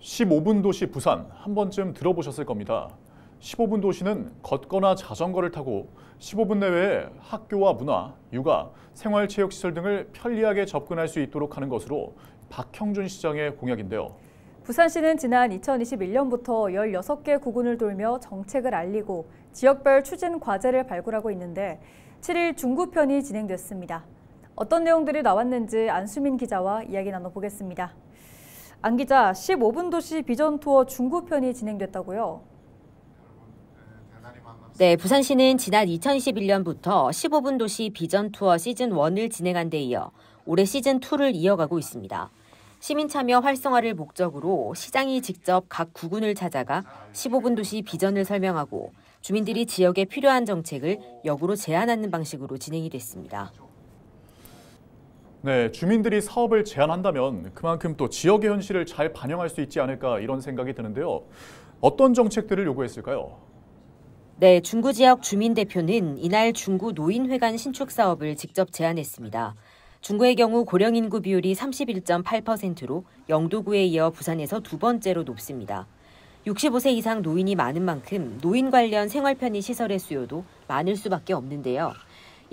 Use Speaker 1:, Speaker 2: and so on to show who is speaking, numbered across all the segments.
Speaker 1: 15분 도시 부산 한 번쯤 들어보셨을 겁니다. 15분 도시는 걷거나 자전거를 타고 15분 내외에 학교와 문화, 육아, 생활체육시설 등을 편리하게 접근할 수 있도록 하는 것으로 박형준 시장의 공약인데요.
Speaker 2: 부산시는 지난 2021년부터 16개 구군을 돌며 정책을 알리고 지역별 추진 과제를 발굴하고 있는데 7일 중구편이 진행됐습니다. 어떤 내용들이 나왔는지 안수민 기자와 이야기 나눠보겠습니다. 안 기자, 15분 도시 비전 투어 중구편이 진행됐다고요?
Speaker 3: 네, 부산시는 지난 2021년부터 15분 도시 비전 투어 시즌 1을 진행한 데 이어 올해 시즌 2를 이어가고 있습니다. 시민 참여 활성화를 목적으로 시장이 직접 각 구군을 찾아가 15분 도시 비전을 설명하고 주민들이 지역에 필요한 정책을 역으로 제안하는 방식으로 진행이 됐습니다.
Speaker 1: 네, 주민들이 사업을 제안한다면 그만큼 또 지역의 현실을 잘 반영할 수 있지 않을까 이런 생각이 드는데요. 어떤 정책들을 요구했을까요?
Speaker 3: 네, 중구 지역 주민 대표는 이날 중구 노인회관 신축 사업을 직접 제안했습니다. 중구의 경우 고령 인구 비율이 31.8%로 영도구에 이어 부산에서 두 번째로 높습니다. 65세 이상 노인이 많은 만큼 노인 관련 생활 편의 시설의 수요도 많을 수밖에 없는데요.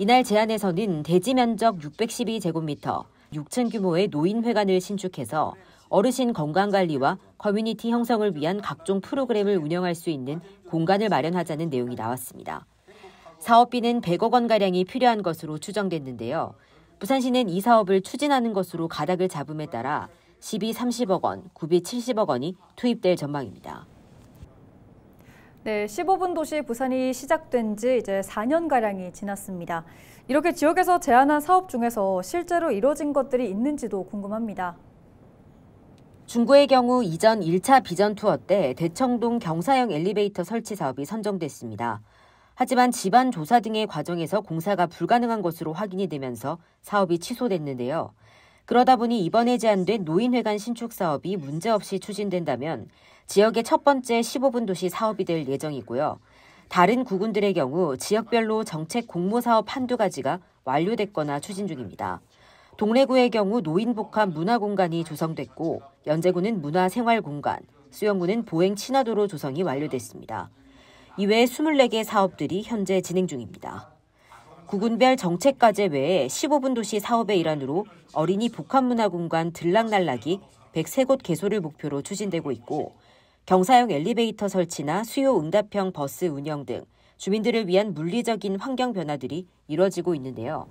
Speaker 3: 이날 제안에서는 대지 면적 612제곱미터, 6층 규모의 노인회관을 신축해서 어르신 건강관리와 커뮤니티 형성을 위한 각종 프로그램을 운영할 수 있는 공간을 마련하자는 내용이 나왔습니다. 사업비는 100억 원가량이 필요한 것으로 추정됐는데요. 부산시는 이 사업을 추진하는 것으로 가닥을 잡음에 따라 시비 30억 원, 구비 70억 원이 투입될 전망입니다.
Speaker 2: 네, 15분 도시 부산이 시작된 지 이제 4년가량이 지났습니다. 이렇게 지역에서 제안한 사업 중에서 실제로 이뤄진 것들이 있는지도 궁금합니다.
Speaker 3: 중구의 경우 이전 1차 비전 투어 때 대청동 경사형 엘리베이터 설치 사업이 선정됐습니다. 하지만 집안 조사 등의 과정에서 공사가 불가능한 것으로 확인이 되면서 사업이 취소됐는데요. 그러다 보니 이번에 제안된 노인회관 신축 사업이 문제없이 추진된다면 지역의 첫 번째 15분 도시 사업이 될 예정이고요. 다른 구군들의 경우 지역별로 정책 공모 사업 한두 가지가 완료됐거나 추진 중입니다. 동래구의 경우 노인복합 문화공간이 조성됐고 연제구는 문화생활공간, 수영구는 보행 친화도로 조성이 완료됐습니다. 이외에 24개 사업들이 현재 진행 중입니다. 구군별 정책과제 외에 15분 도시 사업의 일환으로 어린이 복합문화공간 들락날락이 103곳 개소를 목표로 추진되고 있고 경사용 엘리베이터 설치나 수요 응답형 버스 운영 등 주민들을 위한 물리적인 환경 변화들이 이뤄지고 있는데요.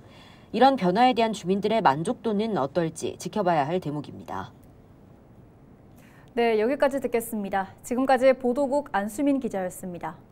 Speaker 3: 이런 변화에 대한 주민들의 만족도는 어떨지 지켜봐야 할 대목입니다.
Speaker 2: 네, 여기까지 듣겠습니다. 지금까지 보도국 안수민 기자였습니다.